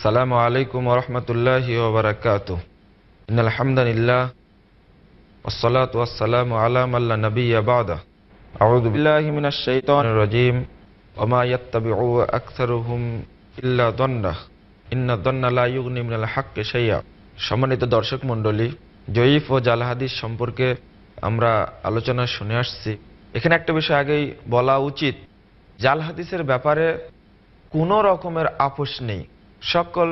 السلام عليكم ورحمة الله وبركاته إن الحمد لله والصلاة والسلام على من لا نبي بعده أعوذ بالله من الشيطان الرجيم وما يتبع أكثرهم إلا ظنه إن الظن لا يغني من الحق شيئا সম্মানিত দর্শক মণ্ডলী জয়ীফ ও জাল হাদিস সম্পর্কে আমরা আলোচনা শুনে আসছি এখানে একটা বিষয় আগেই বলা উচিত জাল হাদিসের ব্যাপারে কোনো রকমের আপোষ নেই সকল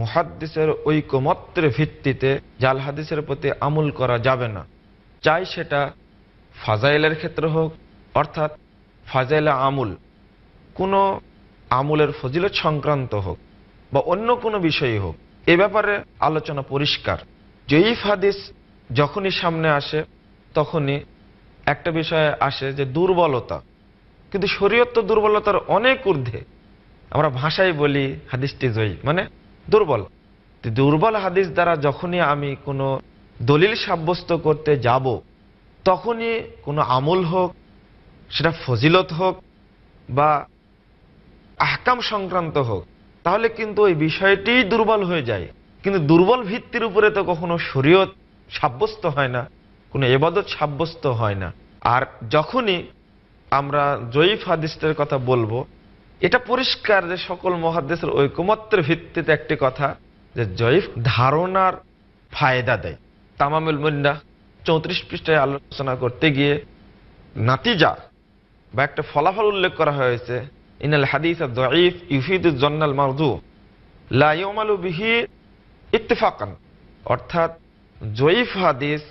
মহাদ্দেশের ঐকমত্যের ভিত্তিতে জাল হাদিসের প্রতি আমল করা যাবে না চাই সেটা ফাজাইলের ক্ষেত্রে হোক অর্থাৎ ফাজাইলা আমুল কোনো আমুলের ফজিলত সংক্রান্ত হোক বা অন্য কোনো বিষয়ই হোক এ ব্যাপারে আলোচনা পরিষ্কার জয়ীফ হাদিস যখনই সামনে আসে তখনই একটা বিষয়ে আসে যে দুর্বলতা কিন্তু শরীয়ত্ব তো দুর্বলতার অনেক ঊর্ধ্বে আমরা ভাষায় বলি হাদিসটি জয়ী মানে দুর্বল দুর্বল হাদিস দ্বারা যখনই আমি কোনো দলিল সাব্যস্ত করতে যাব তখনই কোনো আমল হোক সেটা ফজিলত হোক বা আহকাম সংক্রান্ত হোক তাহলে কিন্তু ওই বিষয়টি দুর্বল হয়ে যায় কিন্তু দুর্বল ভিত্তির উপরে তো কখনো শরীয়ত সাব্যস্ত হয় না কোনো এবাদত সাব্যস্ত হয় না আর যখনই আমরা জয়ীফ হাদিসের কথা বলবো এটা পরিষ্কার যে সকল মহাদেশের ঐকমত্যের ভিত্তিতে একটি কথা যে জয়ীফ ধারণার ফায়দা দেয় তামামুল মুন্না চৌত্রিশ পৃষ্ঠায় আলোচনা করতে গিয়ে নাতিজা বা একটা ফলাফল উল্লেখ করা হয়েছে ইনাল হাদিস জয়ীফ ইউফিদ জন্নাল মারদু লাইমালু বিহি ইত্তেফাকান অর্থাৎ জয়ীফ হাদিস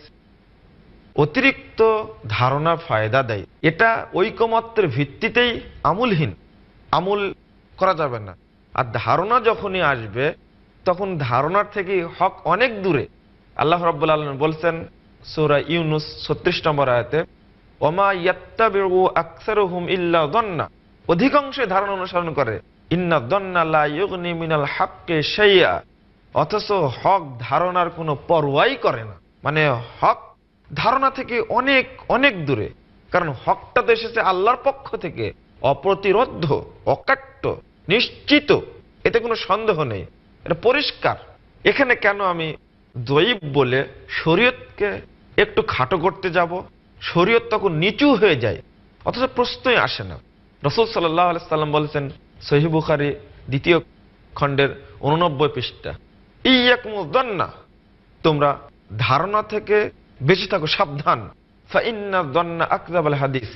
অতিরিক্ত ধারণা ফায়দা দেয় এটা ঐকমত্যের ভিত্তিতেই আমূলহীন আমল করা যাবে না আর ধারণা যখনই আসবে তখন ধারণার থেকে হক অনেক দূরে আল্লাহ রব্বুল আলম বলছেন সৌরা ইউনুস ছত্রিশ নম্বর আয়তে ওমা ইয়াত্তাবু আকসার হুম ইল্লা দন্না অধিকাংশে ধারণা অনুসরণ করে ইন্না দন্না লা ইউগনি মিনাল হাক্কে সেইয়া অথচ হক ধারণার কোনো পরোয়াই করে না মানে হক ধারণা থেকে অনেক অনেক দূরে কারণ হকটা তো এসেছে আল্লাহর পক্ষ থেকে অপ্রতিরোধ অকাট্য নিশ্চিত এতে কোনো সন্দেহ নেই এটা পরিষ্কার এখানে কেন আমি দৈব বলে শরীয়তকে একটু খাটো করতে যাব শরীয়ত তখন নিচু হয়ে যায় অথচ প্রশ্নই আসে না রসুল সাল্লাহ সাল্লাম বলেছেন বুখারি দ্বিতীয় খণ্ডের উননব্বই পৃষ্ঠা এক ইয়াক না তোমরা ধারণা থেকে বেঁচে থাকো সাবধান ফাইন্না দন্না আকদাবাল হাদিস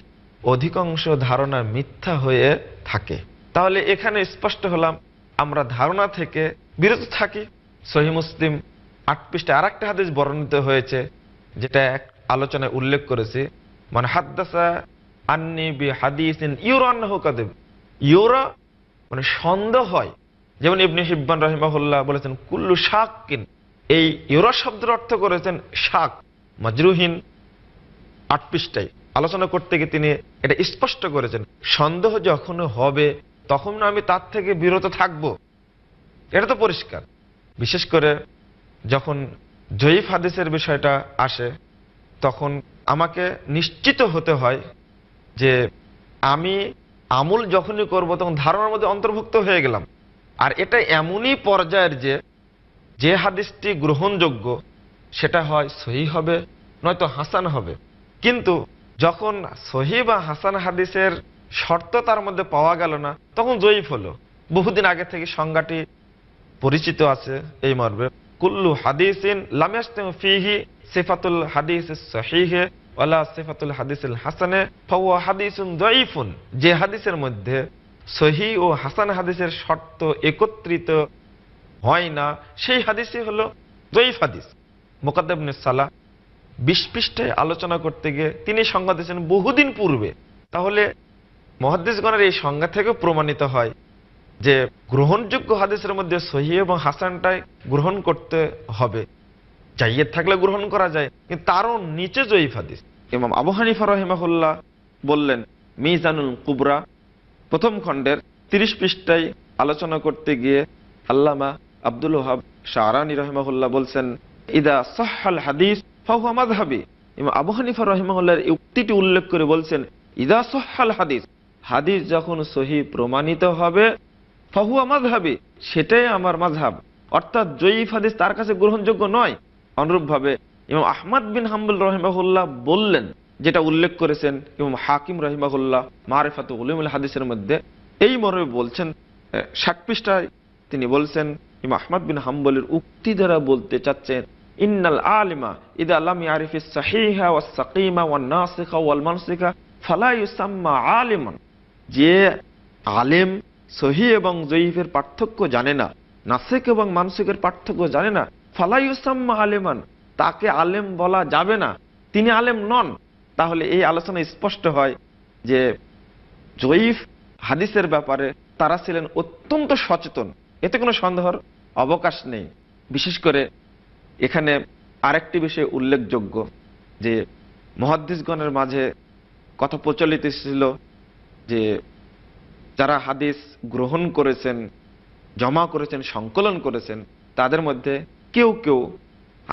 অধিকাংশ ধারণা মিথ্যা হয়ে থাকে তাহলে এখানে স্পষ্ট হলাম আমরা ধারণা থেকে বিরত থাকি সহি মুসলিম আট পৃষ্ঠে আর একটা হাদিস বর্ণিত হয়েছে যেটা এক আলোচনায় উল্লেখ করেছি মানে হাদ্দাসা আন্নি বি হাদিস ইউরান হুকাদেব ইউরা মানে সন্দেহ হয় যেমন ইবনি হিব্বান রহিমাহুল্লাহ বলেছেন কুল্লু শাক কিন এই ইউরা শব্দের অর্থ করেছেন শাক মজরুহীন আট পৃষ্ঠায় আলোচনা করতে গিয়ে তিনি এটা স্পষ্ট করেছেন সন্দেহ যখন হবে তখন আমি তার থেকে বিরত থাকব এটা তো পরিষ্কার বিশেষ করে যখন জয়ীফ হাদিসের বিষয়টা আসে তখন আমাকে নিশ্চিত হতে হয় যে আমি আমুল যখনই করব তখন ধারণার মধ্যে অন্তর্ভুক্ত হয়ে গেলাম আর এটা এমনই পর্যায়ের যে যে হাদিসটি গ্রহণযোগ্য সেটা হয় সহি হবে নয়তো হাসান হবে কিন্তু যখন সহি বা হাসান হাদিসের শর্ত তার মধ্যে পাওয়া গেল না তখন জয়ীফ হলো বহুদিন আগে থেকে সংজ্ঞাটি পরিচিত আছে এই মর্মে কুল্লু হাদিসিন ফিহি সেফাতুল হাদিস সহিহে ওলা সেফাতুল হাদিসুল হাসানে ফওয়া হাদিসুন জয়ীফুন যে হাদিসের মধ্যে সহি ও হাসান হাদিসের শর্ত একত্রিত হয় না সেই হাদিসই হলো জয়ীফ হাদিস সালাহ বিশ পৃষ্ঠে আলোচনা করতে গিয়ে তিনি সংজ্ঞা দিয়েছেন বহুদিন পূর্বে তাহলে মহাদ্দেশগণের এই সংজ্ঞা থেকে প্রমাণিত হয় যে গ্রহণযোগ্য হাদিসের মধ্যে সহি এবং হাসানটাই গ্রহণ করতে হবে জাইয়ের থাকলে গ্রহণ করা যায় কিন্তু তারও নিচে জয়ীফ হাদিস এবং আবু হানিফা রহিমাহুল্লাহ বললেন মিজানুল কুবরা প্রথম খণ্ডের তিরিশ পৃষ্ঠায় আলোচনা করতে গিয়ে আল্লামা আব্দুল ওহাব শাহরানি রহমাহুল্লাহ বলছেন ইদা সাহাল হাদিস ফাহুয়া মাঝহাবি এবং আবু হানিফা রহিমাউল্লাহর উক্তিটি উল্লেখ করে বলছেন ইদা সহাল হাদিস হাদিস যখন সহি প্রমাণিত হবে ফাহুয়া মাঝহাবি সেটাই আমার মাঝহাব অর্থাৎ জয়ীফ হাদিস তার কাছে গ্রহণযোগ্য নয় অনুরূপভাবে ইমাম আহমাদ বিন হাম্বুল রহিমাহুল্লাহ বললেন যেটা উল্লেখ করেছেন ইমাম হাকিম রহিমাহুল্লাহ মারেফাত উলিমুল হাদিসের মধ্যে এই মর্মে বলছেন ষাট তিনি বলছেন ইমাম আহমদ বিন হাম্বলের উক্তি দ্বারা বলতে চাচ্ছেন ইন্নাল আলিমা ইদ আলাম ইয়ারিফিস সাহিহা ওয়াস সাকিমা ওয়ান নাসিকা ওয়াল মানসিকা ফালা ইউসাম্মা আলিমান যে আলেম সহি এবং জয়ীফের পার্থক্য জানে না নাসিক এবং মানসিকের পার্থক্য জানে না ফালা ইউসাম্মা আলিমান তাকে আলেম বলা যাবে না তিনি আলেম নন তাহলে এই আলোচনা স্পষ্ট হয় যে জয়ীফ হাদিসের ব্যাপারে তারা ছিলেন অত্যন্ত সচেতন এতে কোনো সন্দেহর অবকাশ নেই বিশেষ করে এখানে আরেকটি বিষয় উল্লেখযোগ্য যে মহাদ্দিসগণের মাঝে কথা প্রচলিত ছিল যে যারা হাদিস গ্রহণ করেছেন জমা করেছেন সংকলন করেছেন তাদের মধ্যে কেউ কেউ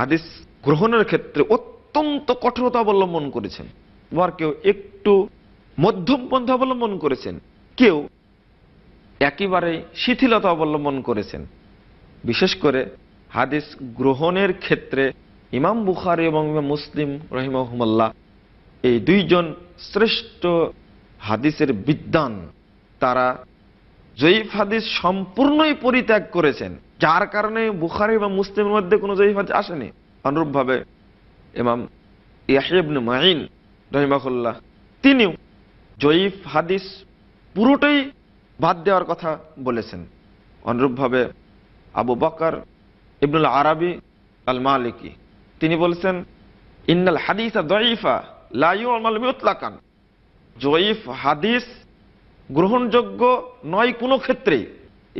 হাদিস গ্রহণের ক্ষেত্রে অত্যন্ত কঠোরতা অবলম্বন করেছেন আবার কেউ একটু মধ্যম পন্থ অবলম্বন করেছেন কেউ একেবারে শিথিলতা অবলম্বন করেছেন বিশেষ করে হাদিস গ্রহণের ক্ষেত্রে ইমাম বুখারি এবং ইমাম মুসলিম রহিমহমল্লা এই দুইজন শ্রেষ্ঠ হাদিসের বিদ্যান তারা জয়ীফ হাদিস সম্পূর্ণই পরিত্যাগ করেছেন যার কারণে বুখারি বা মুসলিমের মধ্যে কোনো জয়ীফ হাদিস আসেনি অনুরূপভাবে ইমাম ইয়াহিবন মাইন রহিমাহুল্লাহ তিনিও জয়ীফ হাদিস পুরোটাই বাদ দেওয়ার কথা বলেছেন অনুরূপভাবে আবু বকার ইবনুল আরবি আল মালিকি তিনি বলছেন ইন্নাল হাদিস দয়ীফা উতলাকান জয়ীফ হাদিস গ্রহণযোগ্য নয় কোনো ক্ষেত্রেই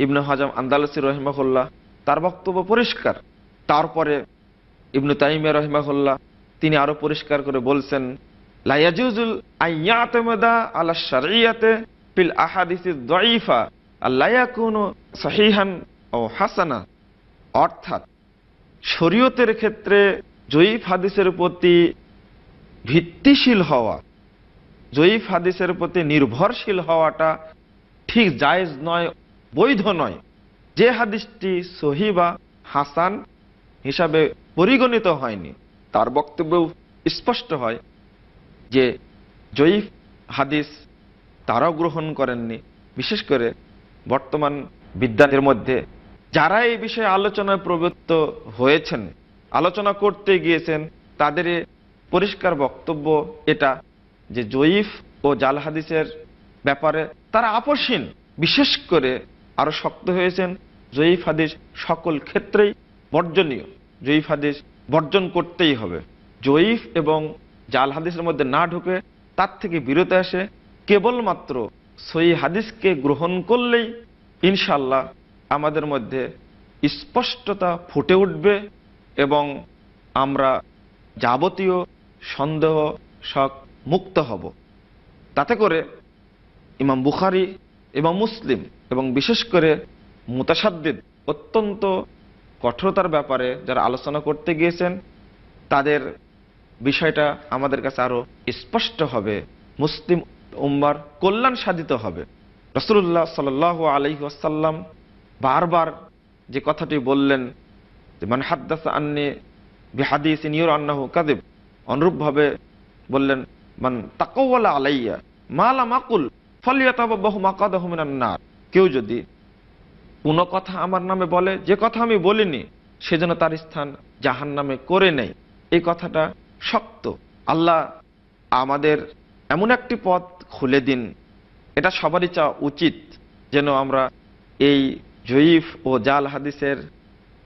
ইবনু হাজাম আন্দালসি রহিমাহুল্লাহ তার বক্তব্য পরিষ্কার তারপরে ইবনু তাইমে রহিমাহুল্লাহ তিনি আরো পরিষ্কার করে বলছেন লাইয়াজুজুল আইয়াতেমেদা আল্লাহ সারিয়াতে পিল আহাদিস দয়ীফা আল্লাহ কোনো সহিহান ও হাসানা অর্থাৎ শরীয়তের ক্ষেত্রে জয়ীফ হাদিসের প্রতি ভিত্তিশীল হওয়া জয়ীফ হাদিসের প্রতি নির্ভরশীল হওয়াটা ঠিক জায়জ নয় বৈধ নয় যে হাদিসটি সহি বা হাসান হিসাবে পরিগণিত হয়নি তার বক্তব্য স্পষ্ট হয় যে জয়ীফ হাদিস তারাও গ্রহণ করেননি বিশেষ করে বর্তমান বিদ্যানের মধ্যে যারা এই বিষয়ে আলোচনায় প্রবৃত্ত হয়েছেন আলোচনা করতে গিয়েছেন তাদের পরিষ্কার বক্তব্য এটা যে জয়ীফ ও জাল হাদিসের ব্যাপারে তারা আপসীন বিশেষ করে আরো শক্ত হয়েছেন জয়ীফ হাদিস সকল ক্ষেত্রেই বর্জনীয় জয়ীফ হাদিস বর্জন করতেই হবে জয়ীফ এবং জাল হাদিসের মধ্যে না ঢুকে তার থেকে বিরত আসে কেবলমাত্র সই হাদিসকে গ্রহণ করলেই ইনশাল্লাহ আমাদের মধ্যে স্পষ্টতা ফুটে উঠবে এবং আমরা যাবতীয় সন্দেহ শখ মুক্ত হব তাতে করে ইমাম বুখারি এবং মুসলিম এবং বিশেষ করে মোতাসাদ্দিদ অত্যন্ত কঠোরতার ব্যাপারে যারা আলোচনা করতে গিয়েছেন তাদের বিষয়টা আমাদের কাছে আরও স্পষ্ট হবে মুসলিম উম্মার কল্যাণ সাধিত হবে রসুল্লাহ সাল আলহি আসাল্লাম বারবার যে কথাটি বললেন মানে হাদ্দাস আন্নি বিহাদিস ইনিয়র আন্নাহ কাদেব অনুরূপভাবে বললেন মান তাকওয়ালা আলাইয়া মালা মাকুল ফলিয়াতাবাহু মাকাদাহমিনান্নার কেউ যদি কোনো কথা আমার নামে বলে যে কথা আমি বলিনি সেজন্য তার স্থান জাহান নামে করে নেই এই কথাটা শক্ত আল্লাহ আমাদের এমন একটি পথ খুলে দিন এটা সবারই চাওয়া উচিত যেন আমরা এই জয়ীফ ও জাল হাদিসের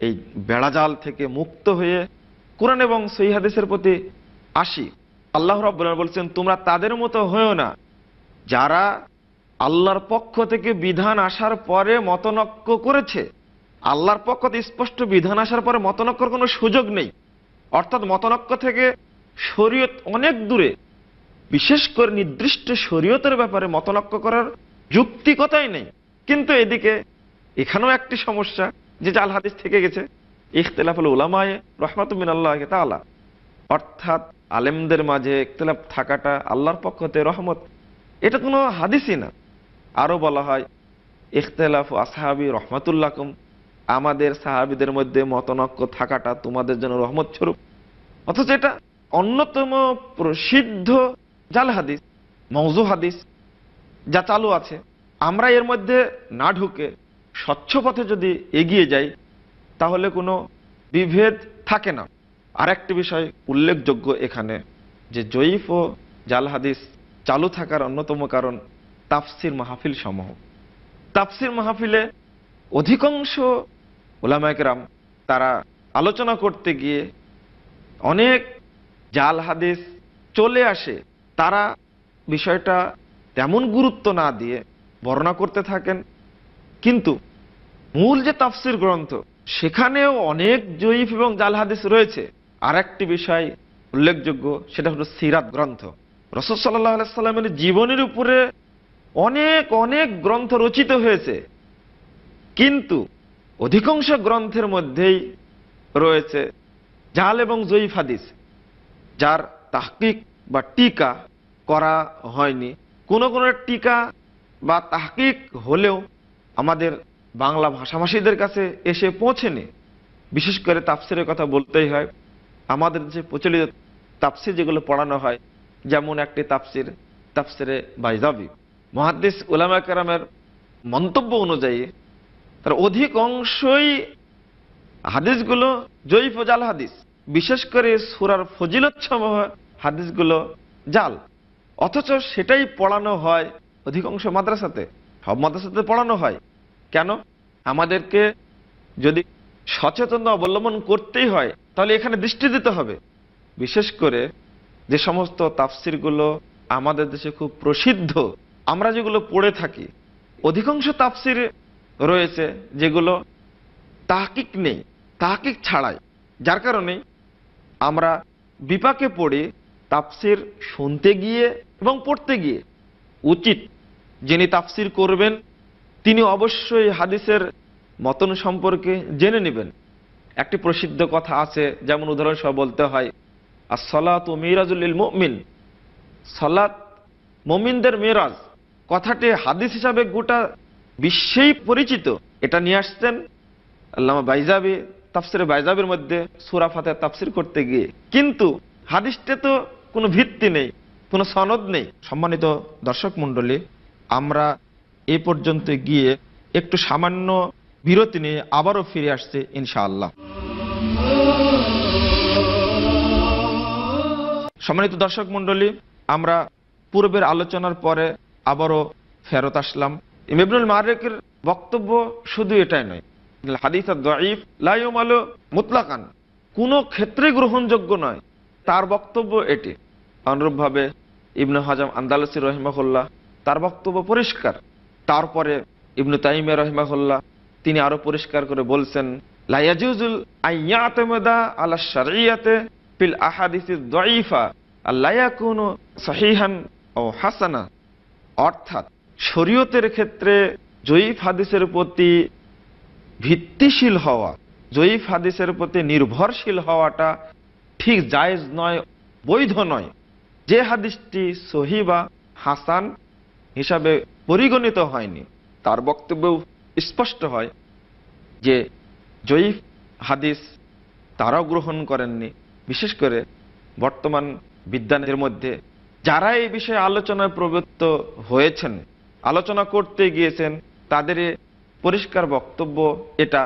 এই বেড়াজাল থেকে মুক্ত হয়ে কোরআন এবং সই হাদিসের প্রতি আসি আল্লাহ রব্বুল্লাহ বলছেন তোমরা তাদের মতো হয়েও না যারা আল্লাহর পক্ষ থেকে বিধান আসার পরে মতনক্য করেছে আল্লাহর পক্ষ থেকে স্পষ্ট বিধান আসার পরে মতনক্যর কোনো সুযোগ নেই অর্থাৎ মতনক্য থেকে শরীয়ত অনেক দূরে বিশেষ করে নির্দিষ্ট শরীয়তের ব্যাপারে মতনক্য করার যুক্তিকতাই নেই কিন্তু এদিকে এখানেও একটি সমস্যা যে জাল হাদিস থেকে গেছে ইখতলাফুল উলামায় রহমাত আল্লাহ তালা অর্থাৎ আলেমদের মাঝে ইখতলাফ থাকাটা আল্লাহর পক্ষতে রহমত এটা কোনো হাদিসই না আরও বলা হয় ইখতলাফ আসহাবি রহমাতুল্লাকুম আমাদের সাহাবিদের মধ্যে মতনক্য থাকাটা তোমাদের জন্য রহমত স্বরূপ অথচ এটা অন্যতম প্রসিদ্ধ জাল হাদিস মৌজু হাদিস যা চালু আছে আমরা এর মধ্যে না ঢুকে স্বচ্ছ পথে যদি এগিয়ে যাই তাহলে কোনো বিভেদ থাকে না আরেকটি বিষয় উল্লেখযোগ্য এখানে যে জয়ীফ ও জাল হাদিস চালু থাকার অন্যতম কারণ তাফসির মাহফিল সমূহ তাফসির মাহফিলে অধিকাংশ ওলামায়করাম তারা আলোচনা করতে গিয়ে অনেক জাল হাদিস চলে আসে তারা বিষয়টা তেমন গুরুত্ব না দিয়ে বর্ণনা করতে থাকেন কিন্তু মূল যে তাফসির গ্রন্থ সেখানেও অনেক জয়ীফ এবং জাল হাদিস রয়েছে আর একটি বিষয় উল্লেখযোগ্য সেটা হলো সিরাত গ্রন্থ রসদ সাল্লাহ সাল্লামের জীবনের উপরে অনেক অনেক গ্রন্থ রচিত হয়েছে কিন্তু অধিকাংশ গ্রন্থের মধ্যেই রয়েছে জাল এবং জয়ীফ হাদিস যার তাহকিক বা টিকা করা হয়নি কোনো কোনো টিকা বা তাহকিক হলেও আমাদের বাংলা ভাষাভাষীদের কাছে এসে পৌঁছেনি বিশেষ করে তাপসিরের কথা বলতেই হয় আমাদের যে প্রচলিত তাপসির যেগুলো পড়ানো হয় যেমন একটি তাপসির তাপসিরে বাইজাবি মহাদিস উলামা কেরামের মন্তব্য অনুযায়ী তার অধিকাংশই হাদিসগুলো জয়ীফ ফজাল হাদিস বিশেষ করে সুরার ফজিলতসমূহ হাদিসগুলো জাল অথচ সেটাই পড়ানো হয় অধিকাংশ মাদ্রাসাতে সব মাদ্রাসাতে পড়ানো হয় কেন আমাদেরকে যদি সচেতনতা অবলম্বন করতেই হয় তাহলে এখানে দৃষ্টি দিতে হবে বিশেষ করে যে সমস্ত তাফসিরগুলো আমাদের দেশে খুব প্রসিদ্ধ আমরা যেগুলো পড়ে থাকি অধিকাংশ তাফসির রয়েছে যেগুলো তাহকিক নেই তাহকিক ছাড়াই যার কারণে আমরা বিপাকে পড়ে তাফসির শুনতে গিয়ে এবং পড়তে গিয়ে উচিত যিনি তাফসির করবেন তিনি অবশ্যই হাদিসের মতন সম্পর্কে জেনে নেবেন একটি প্রসিদ্ধ কথা আছে যেমন উদাহরণসহ বলতে হয় আর সলাত ও মিরাজুল মমিন সলাত মমিনদের মিরাজ কথাটি হাদিস হিসাবে গোটা বিশ্বেই পরিচিত এটা নিয়ে আসছেন আল্লামা বাইজাবি তাফসির বাইজাবের মধ্যে সুরা ফাতে তাফসির করতে গিয়ে কিন্তু হাদিসটা তো কোনো ভিত্তি নেই কোনো সনদ নেই সম্মানিত দর্শক মণ্ডলী আমরা এ পর্যন্ত গিয়ে একটু সামান্য বিরতি নিয়ে আবারও ফিরে আসছে ইনশাআল্লাহ সম্মানিত দর্শক মন্ডলী আমরা পূর্বের আলোচনার পরে আবারও ফেরত আসলাম ইমরুল মারেকের বক্তব্য শুধু এটাই নয় হাদিস দাইফ লাইম আলো মুতলাকান কোনো ক্ষেত্রে গ্রহণযোগ্য নয় তার বক্তব্য এটি অনুরূপভাবে ইবন হাজাম আন্দালসি রহিমাহুল্লাহ তার বক্তব্য পরিষ্কার তারপরে ইবনু তাইমিয়া রহমাহুল্লাহ তিনি আরো পরিষ্কার করে বলছেন লাইয়াজুজুল ফিল আহাদিসি সহিহান ও হাসানা অর্থাৎ শরীয়তের ক্ষেত্রে জয়ীফ হাদিসের প্রতি ভিত্তিশীল হওয়া জয়ীফ হাদিসের প্রতি নির্ভরশীল হওয়াটা ঠিক জায়েজ নয় বৈধ নয় যে হাদিসটি সহিবা হাসান হিসাবে পরিগণিত হয়নি তার বক্তব্য স্পষ্ট হয় যে জয়ীফ হাদিস তারাও গ্রহণ করেননি বিশেষ করে বর্তমান বিদ্যানের মধ্যে যারা এই বিষয়ে আলোচনায় প্রবৃত্ত হয়েছেন আলোচনা করতে গিয়েছেন তাদের পরিষ্কার বক্তব্য এটা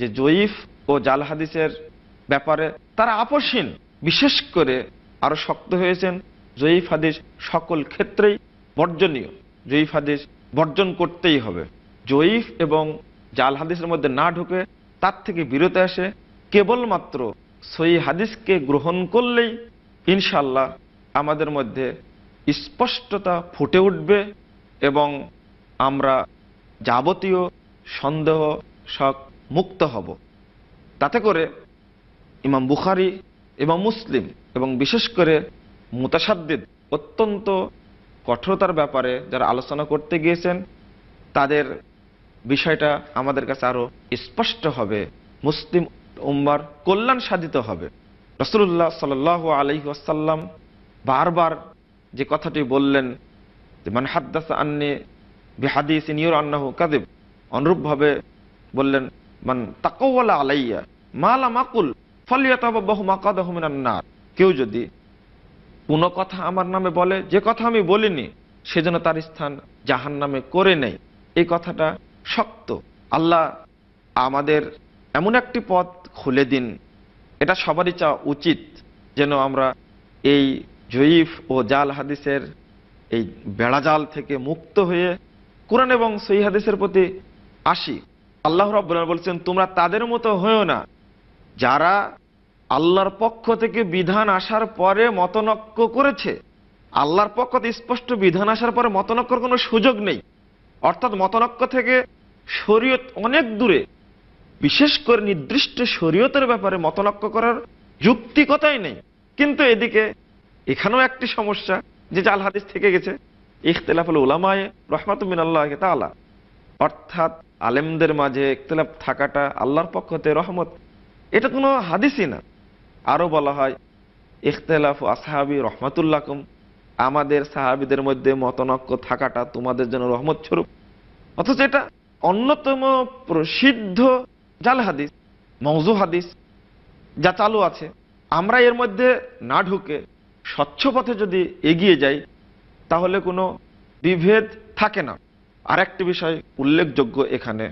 যে জয়ীফ ও জাল হাদিসের ব্যাপারে তারা আপসীন বিশেষ করে আরও শক্ত হয়েছেন জয়ীফ হাদিস সকল ক্ষেত্রেই বর্জনীয় জয়ীফ হাদিস বর্জন করতেই হবে জয়ীফ এবং জাল হাদিসের মধ্যে না ঢুকে তার থেকে বিরত আসে কেবলমাত্র সই হাদিসকে গ্রহণ করলেই ইনশাল্লাহ আমাদের মধ্যে স্পষ্টতা ফুটে উঠবে এবং আমরা যাবতীয় সন্দেহ সব মুক্ত হব তাতে করে ইমাম বুখারি এবং মুসলিম এবং বিশেষ করে মোতাসাদ্দিদ অত্যন্ত কঠোরতার ব্যাপারে যারা আলোচনা করতে গিয়েছেন তাদের বিষয়টা আমাদের কাছে আরও স্পষ্ট হবে মুসলিম উম্মার কল্যাণ সাধিত হবে রসুল্লাহ সাল আলি আসাল্লাম বারবার যে কথাটি বললেন যে মানে হাদ্দাস আন্নি বিহাদি সিনিয়র আন্নাহ কাদিব অনুরূপভাবে বললেন মান তাকওয়ালা আলাইয়া মালা মাকুল ফলিয়া বহু মাকাদ আহমিনান্নার কেউ যদি কোনো কথা আমার নামে বলে যে কথা আমি বলিনি সেজন্য তার স্থান জাহান নামে করে নেই এই কথাটা শক্ত আল্লাহ আমাদের এমন একটি পথ খুলে দিন এটা সবারই চাওয়া উচিত যেন আমরা এই জয়ীফ ও জাল হাদিসের এই বেড়াজাল থেকে মুক্ত হয়ে কোরআন এবং সই হাদিসের প্রতি আসি আল্লাহ রব বলছেন তোমরা তাদের মতো হয়েও না যারা আল্লাহর পক্ষ থেকে বিধান আসার পরে মতনক্য করেছে আল্লাহর পক্ষ থেকে স্পষ্ট বিধান আসার পরে মতনক্যর কোনো সুযোগ নেই অর্থাৎ মতনক্য থেকে শরীয়ত অনেক দূরে বিশেষ করে নির্দিষ্ট শরীয়তের ব্যাপারে মতনক্য করার যুক্তিকতাই নেই কিন্তু এদিকে এখানেও একটি সমস্যা যে জাল হাদিস থেকে গেছে ইখতলাফুল উলামায় রহমাতুমিন আল্লাহ তালা অর্থাৎ আলেমদের মাঝে ইখতলাফ থাকাটা আল্লাহর পক্ষতে রহমত এটা কোনো হাদিসই না আরও বলা হয় ইখতলাফ আসহাবি রহমতুল্লাকুম আমাদের সাহাবিদের মধ্যে মতনক্য থাকাটা তোমাদের জন্য রহমত স্বরূপ অথচ এটা অন্যতম প্রসিদ্ধ জাল হাদিস মৌজু হাদিস যা চালু আছে আমরা এর মধ্যে না ঢুকে স্বচ্ছ পথে যদি এগিয়ে যাই তাহলে কোনো বিভেদ থাকে না আর একটি বিষয় উল্লেখযোগ্য এখানে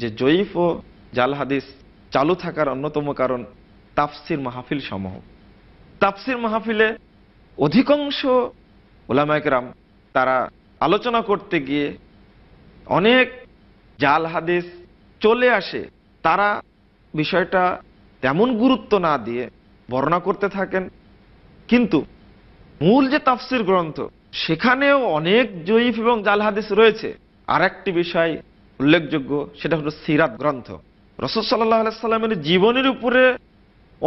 যে জয়ীফ ও জাল হাদিস চালু থাকার অন্যতম কারণ তাফসির মাহফিল সমূহ তাফসির মাহফিলে অধিকাংশ ওলামায়করাম তারা আলোচনা করতে গিয়ে অনেক জাল হাদিস চলে আসে তারা বিষয়টা তেমন গুরুত্ব না দিয়ে বর্ণনা করতে থাকেন কিন্তু মূল যে তাফসির গ্রন্থ সেখানেও অনেক জয়ীফ এবং জাল হাদিস রয়েছে আর একটি বিষয় উল্লেখযোগ্য সেটা হলো সিরাত গ্রন্থ রসদ সাল্লাহ আলাইসাল্লামের জীবনের উপরে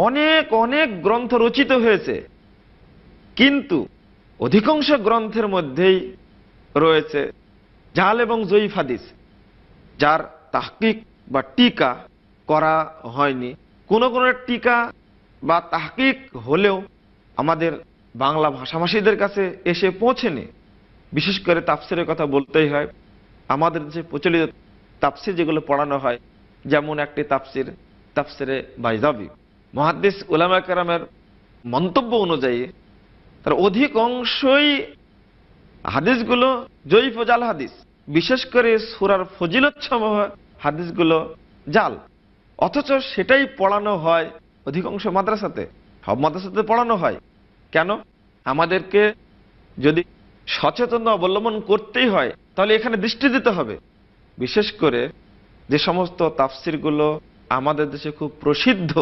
অনেক অনেক গ্রন্থ রচিত হয়েছে কিন্তু অধিকাংশ গ্রন্থের মধ্যেই রয়েছে জাল এবং জয়ীফ হাদিস যার তাহকিক বা টিকা করা হয়নি কোনো কোনো টিকা বা তাহকিক হলেও আমাদের বাংলা ভাষাভাষীদের কাছে এসে পৌঁছেনি বিশেষ করে তাপসিরের কথা বলতেই হয় আমাদের যে প্রচলিত তাপসির যেগুলো পড়ানো হয় যেমন একটি তাপসির তাপসিরে বাইজাবি মহাদিস উলামা কেরামের মন্তব্য অনুযায়ী তার অধিকাংশই হাদিসগুলো জৈফ জাল হাদিস বিশেষ করে সুরার ফজিলতসমূহ হাদিসগুলো জাল অথচ সেটাই পড়ানো হয় অধিকাংশ মাদ্রাসাতে সব মাদ্রাসাতে পড়ানো হয় কেন আমাদেরকে যদি সচেতন অবলম্বন করতেই হয় তাহলে এখানে দৃষ্টি দিতে হবে বিশেষ করে যে সমস্ত তাফসিরগুলো আমাদের দেশে খুব প্রসিদ্ধ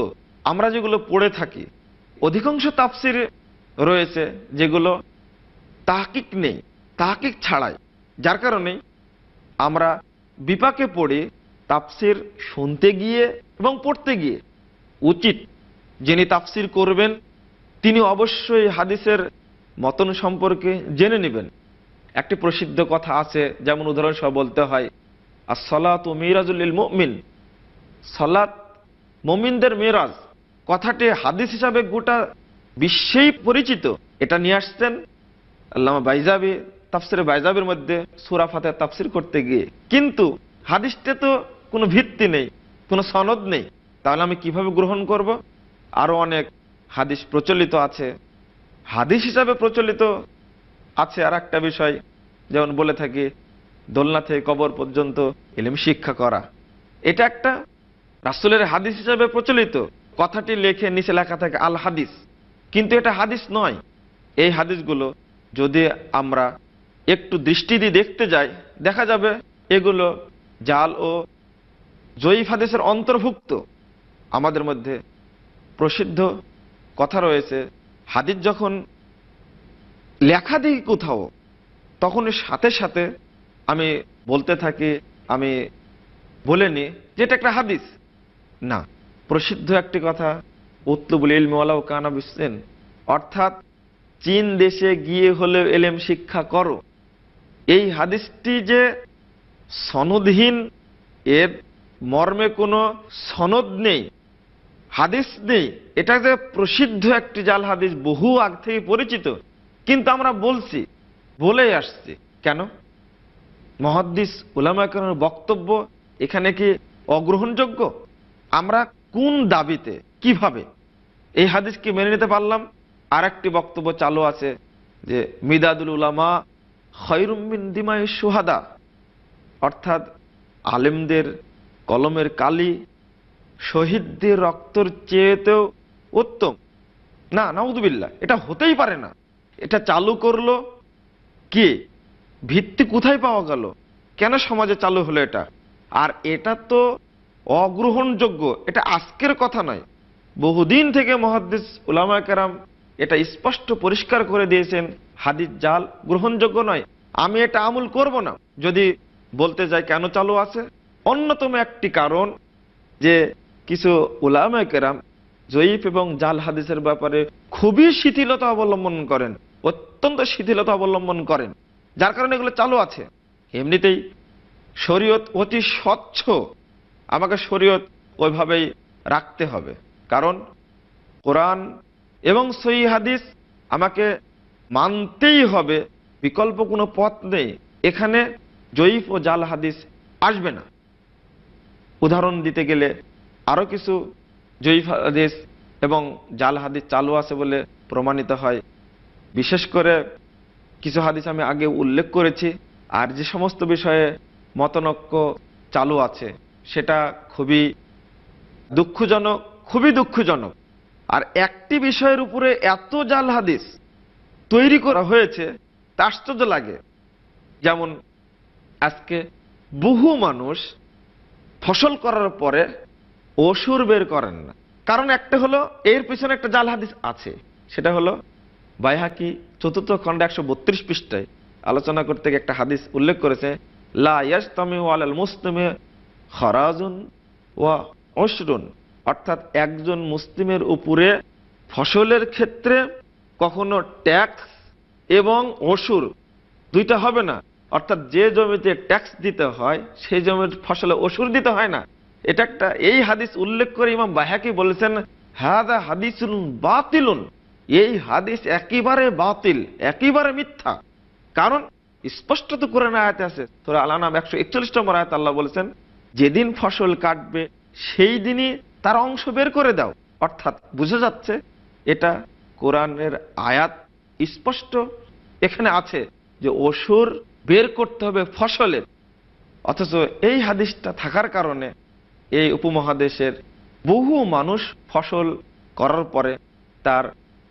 আমরা যেগুলো পড়ে থাকি অধিকাংশ তাফসির রয়েছে যেগুলো তাহকিক নেই তাহকিক ছাড়াই যার কারণে আমরা বিপাকে পড়ে তাফসির শুনতে গিয়ে এবং পড়তে গিয়ে উচিত যিনি তাফসির করবেন তিনি অবশ্যই হাদিসের মতন সম্পর্কে জেনে নেবেন একটি প্রসিদ্ধ কথা আছে যেমন উদাহরণসহ বলতে হয় আর সলাত ও মিরাজুল মমিন সলাত মমিনদের মিরাজ কথাটি হাদিস হিসাবে গোটা বিশ্বেই পরিচিত এটা নিয়ে আসছেন আল্লামা বাইজাবি তাফসির বাইজাবির মধ্যে সুরাফাতে তাফসির করতে গিয়ে কিন্তু হাদিসটা তো কোনো ভিত্তি নেই কোনো সনদ নেই তাহলে আমি কিভাবে গ্রহণ করব আরও অনেক হাদিস প্রচলিত আছে হাদিস হিসাবে প্রচলিত আছে আর একটা বিষয় যেমন বলে থাকি দোলনা থেকে কবর পর্যন্ত এলিম শিক্ষা করা এটা একটা রাসুলের হাদিস হিসাবে প্রচলিত কথাটি লেখে নিচে লেখা থাকে আল হাদিস কিন্তু এটা হাদিস নয় এই হাদিসগুলো যদি আমরা একটু দৃষ্টি দিয়ে দেখতে যাই দেখা যাবে এগুলো জাল ও জয়ীফ হাদিসের অন্তর্ভুক্ত আমাদের মধ্যে প্রসিদ্ধ কথা রয়েছে হাদিস যখন লেখা দিই কোথাও তখন সাথে সাথে আমি বলতে থাকি আমি বলে নি যে এটা একটা হাদিস না প্রসিদ্ধ একটি কথা উত্তুবুল ইলমওয়ালাও কানা বিশ্বেন অর্থাৎ চীন দেশে গিয়ে হলেও এলেম শিক্ষা করো এই হাদিসটি যে সনদহীন এর মর্মে কোনো সনদ নেই হাদিস নেই এটা যে প্রসিদ্ধ একটি জাল হাদিস বহু আগ থেকে পরিচিত কিন্তু আমরা বলছি বলে আসছি কেন মহাদ্দিস ওলামাকরণের বক্তব্য এখানে কি অগ্রহণযোগ্য আমরা কোন দাবিতে কিভাবে এই হাদিসকে মেনে নিতে পারলাম আর একটি বক্তব্য চালু আছে যে মিদাদুল উলামা খৈরুমিন দিমায় সুহাদা অর্থাৎ আলেমদের কলমের কালি শহীদদের রক্তর চেয়েতেও উত্তম না নাউদুবিল্লা এটা হতেই পারে না এটা চালু করলো কে ভিত্তি কোথায় পাওয়া গেল কেন সমাজে চালু হলো এটা আর এটা তো অগ্রহণযোগ্য এটা আজকের কথা নয় বহুদিন থেকে মহাদিস উলামা কেরাম এটা স্পষ্ট পরিষ্কার করে দিয়েছেন হাদিস জাল গ্রহণযোগ্য নয় আমি এটা আমুল করব না যদি বলতে যাই কেন চালু আছে অন্যতম একটি কারণ যে কিছু উলামা কেরাম জয়ীফ এবং জাল হাদিসের ব্যাপারে খুবই শিথিলতা অবলম্বন করেন অত্যন্ত শিথিলতা অবলম্বন করেন যার কারণে এগুলো চালু আছে এমনিতেই শরীয়ত অতি স্বচ্ছ আমাকে শরীয়ত ওইভাবেই রাখতে হবে কারণ কোরআন এবং সই হাদিস আমাকে মানতেই হবে বিকল্প কোনো পথ নেই এখানে জয়ীফ ও জাল হাদিস আসবে না উদাহরণ দিতে গেলে আরও কিছু জয়ীফ হাদিস এবং জাল হাদিস চালু আছে বলে প্রমাণিত হয় বিশেষ করে কিছু হাদিস আমি আগে উল্লেখ করেছি আর যে সমস্ত বিষয়ে মতনক্য চালু আছে সেটা খুবই দুঃখজনক খুবই দুঃখজনক আর একটি বিষয়ের উপরে এত জাল হাদিস তৈরি করা হয়েছে তা আশ্চর্য লাগে যেমন আজকে বহু মানুষ ফসল করার পরে অসুর বের করেন না কারণ একটা হলো এর পিছনে একটা জাল হাদিস আছে সেটা হলো বাইহাকি চতুর্থ খণ্ড একশো বত্রিশ পৃষ্ঠায় আলোচনা করতে গিয়ে একটা হাদিস উল্লেখ করেছে লা ইয়াস তামিউ আল মুস্তমে খরাজুন ওয়া অসরুন অর্থাৎ একজন মুসলিমের উপরে ফসলের ক্ষেত্রে কখনো ট্যাক্স এবং অসুর দুইটা হবে না অর্থাৎ যে জমিতে ট্যাক্স দিতে হয় সেই জমির ফসলে অসুর দিতে হয় না এটা একটা এই হাদিস উল্লেখ করে ইমাম বাহাকি বলেছেন হ্যাঁ হাদিসুন বাতিলুন এই হাদিস একেবারে বাতিল একেবারে মিথ্যা কারণ স্পষ্ট তো করে না আয়াতে আছে তোরা আল্লাহ নাম একশো একচল্লিশ নম্বর আয়াত আল্লাহ বলেছেন যেদিন ফসল কাটবে সেই দিনই তার অংশ বের করে দাও অর্থাৎ বুঝে যাচ্ছে এটা কোরআনের আয়াত স্পষ্ট এখানে আছে যে অসুর বের করতে হবে ফসলের অথচ এই হাদিসটা থাকার কারণে এই উপমহাদেশের বহু মানুষ ফসল করার পরে তার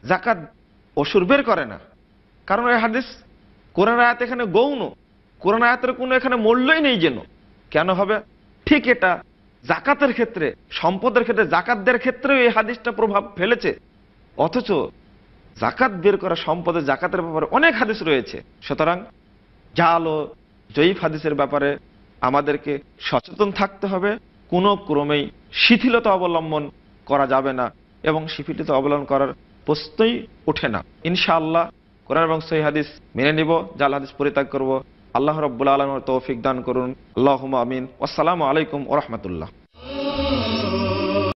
জাকাত অসুর বের করে না কারণ এই হাদিস কোরআন আয়াত এখানে গৌণ কোরআন আয়াতের কোনো এখানে মূল্যই নেই যেন কেন হবে ঠিক এটা জাকাতের ক্ষেত্রে সম্পদের ক্ষেত্রে জাকাতদের ক্ষেত্রেও এই হাদিসটা প্রভাব ফেলেছে অথচ জাকাত বের করা সম্পদে জাকাতের ব্যাপারে অনেক হাদিস রয়েছে সুতরাং জাল ও জয়ীফ হাদিসের ব্যাপারে আমাদেরকে সচেতন থাকতে হবে কোনো ক্রমেই শিথিলতা অবলম্বন করা যাবে না এবং শিথিলতা অবলম্বন করার প্রশ্নই ওঠে না ইনশাআল্লাহ কোরআন এবং সহি হাদিস মেনে নিব জাল হাদিস পরিত্যাগ করব আল্লাহ রব্বুল আলমের তৌফিক দান করুন আল্লাহ আমিন আসসালামু আলাইকুম ওরহমতুল্লাহ